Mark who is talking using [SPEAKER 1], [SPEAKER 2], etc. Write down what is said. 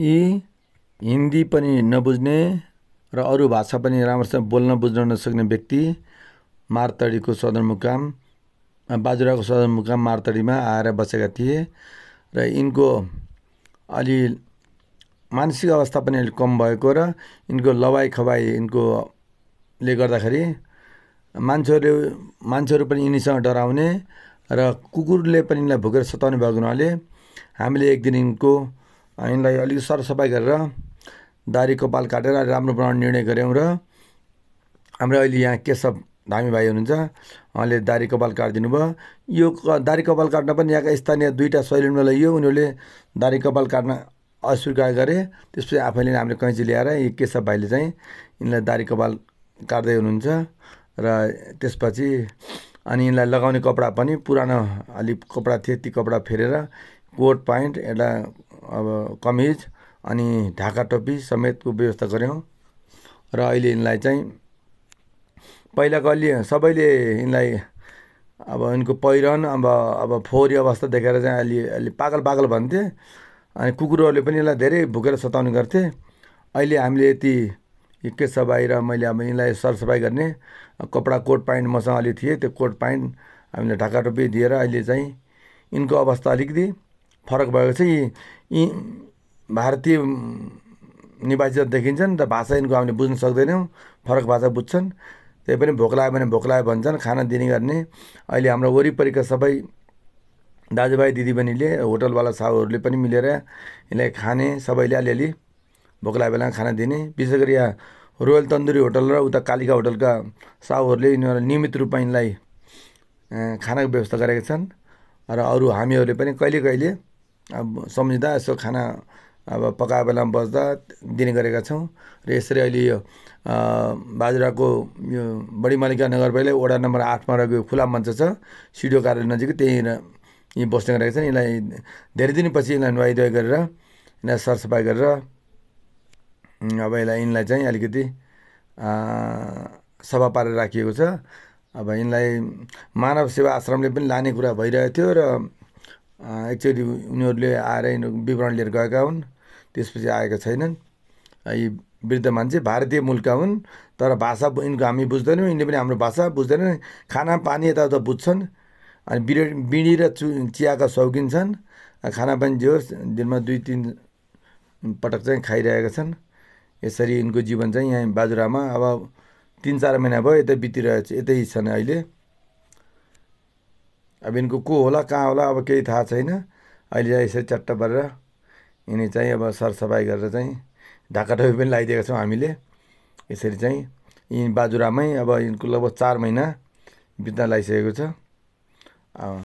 [SPEAKER 1] यी हिन्दी पनि नबुझ्ने र अरू भाषा पनि राम्रोसँग बोल्न बुझ्न नसक्ने व्यक्ति मारतडीको सदरमुकाम बाजुराको सदरमुकाम मारतडीमा आएर बसेका थिए र यिनको अलि मानसिक अवस्था पनि अलिक कम भएको र यिनको लवाइ यिनको ले गर्दाखेरि मान्छेहरू मान्छेहरू पनि यिनीसँग डराउने र कुकुरले पनि यिनलाई भुकेर सताउने भएको हुनाले हामीले एक दिन यिनको हामीलाई अलिक सरसफाइ गरेर दारी कपाल काटेर राम्रो बनाउने निर्णय गऱ्यौँ र हाम्रो अहिले यहाँ केशव धामी भाइ हुनुहुन्छ उहाँले दारी कपाल काटिदिनु भयो यो दारी कपाल काट्न पनि यहाँका स्थानीय दुईवटा सैलुनमा लगियो उनीहरूले दारी कपाल काट्न अस्वीकार गरे त्यसपछि आफैले हामीले कैँची ल्याएर यो केशव भाइले चाहिँ यिनलाई दारी कपाल काट्दै हुनुहुन्छ र त्यसपछि अनि यिनलाई लगाउने कपडा पनि पुरानो अलिक कपडा थिए ती कपडा फेरेर कोट प्यान्ट एउटा अब कमिज अनि ढाका टोपी समेतको व्यवस्था गऱ्यौँ र अहिले यिनलाई चाहिँ पहिलाको अलि सबैले यिनलाई अब यिनको पहिरन अब अब फोहोरी अवस्था देखेर चाहिँ अलि अलि पागल पागल भन्थे अनि कुकुरहरूले पनि यसलाई धेरै भुकेर सताउने गर्थे अहिले हामीले यति के सफाइ र मैले अब यिनलाई सरसफाइ गर्ने कपडा कोट प्यान्ट मसँग अलि थिएँ त्यो कोट प्यान्ट हामीले ढाका टोपी दिएर अहिले चाहिँ यिनको अवस्था अलिकति फरक भएको चाहिँ यी भारतीय निर्वाचित देखिन्छन् र भाषा यिनको हामीले बुझ्न सक्दैनौँ फरक भाषा बुझ्छन् त्यही पनि भोक लाग्यो भने भोक लाग्यो भन्छन् खाना दिने गर्ने अहिले हाम्रो वरिपरिका सबै दाजुभाइ दिदीबहिनीले होटलवाला साहुहरूले पनि मिलेर यसलाई खाने सबैले अलिअलि भोक लाग्यो बेला खाना दिने विशेष गरी यहाँ रोयल तन्दुरी होटल र उता कालिका होटलका साहुहरूले यिनीहरू नियमित रूपमा यिनलाई खानाको व्यवस्था गरेका छन् र अरू हामीहरूले पनि कहिले कहिले अब सम्झिँदा यसो खाना अब पकाएको बेलामा बस्दा दिने गरेका छौँ र यसरी अहिले यो बाजुराको यो बडी मालिका नगर नगरपालिका वडा नम्बर आठमा रहेको यो खुला मञ्च छ सिडियो कार्यालय नजिकै त्यहीँ यहीँ बस्ने गरेका छन् यसलाई धेरै दिनपछि यसलाई नुहाइ धुवाइ गरेर यसलाई सरसफाइ गरेर अब यसलाई यिनलाई चाहिँ अलिकति सफा पारेर राखिएको छ अब यिनलाई मानव सेवा आश्रमले पनि लाने कुरा भइरहेको थियो र एकचोटि उनीहरूले आएर यिनीहरू विवरण लिएर गएका हुन् त्यसपछि आएका छैनन् यी वृद्ध मान्छे भारतीय मूलका हुन् तर भाषा यिनको हामी बुझ्दैनौँ यिनले पनि हाम्रो भाषा बुझ्दैनन् खाना पानी यताउता बुझ्छन् अनि बिरे बिँडी र चु चियाका सौकिन छन् खाना पनि जे होस् दिनमा दुई तिन पटक चाहिँ खाइरहेका छन् यसरी यिनको जीवन चाहिँ यहाँ बाजुरामा अब तिन चार महिना भयो यतै बितिरहेछ यतै छन् अहिले अब यिनको को होला कहाँ होला अब केही थाहा छैन अहिले यसरी चट्ट परेर यिनी चाहिँ अब सरसफाइ गरेर चाहिँ ढाका ढाकाटोपी पनि लगाइदिएका छौँ हामीले यसरी चाहिँ यिनी बाजुरामै अब यिनको लगभग चार महिना बित्न लगाइसकेको छ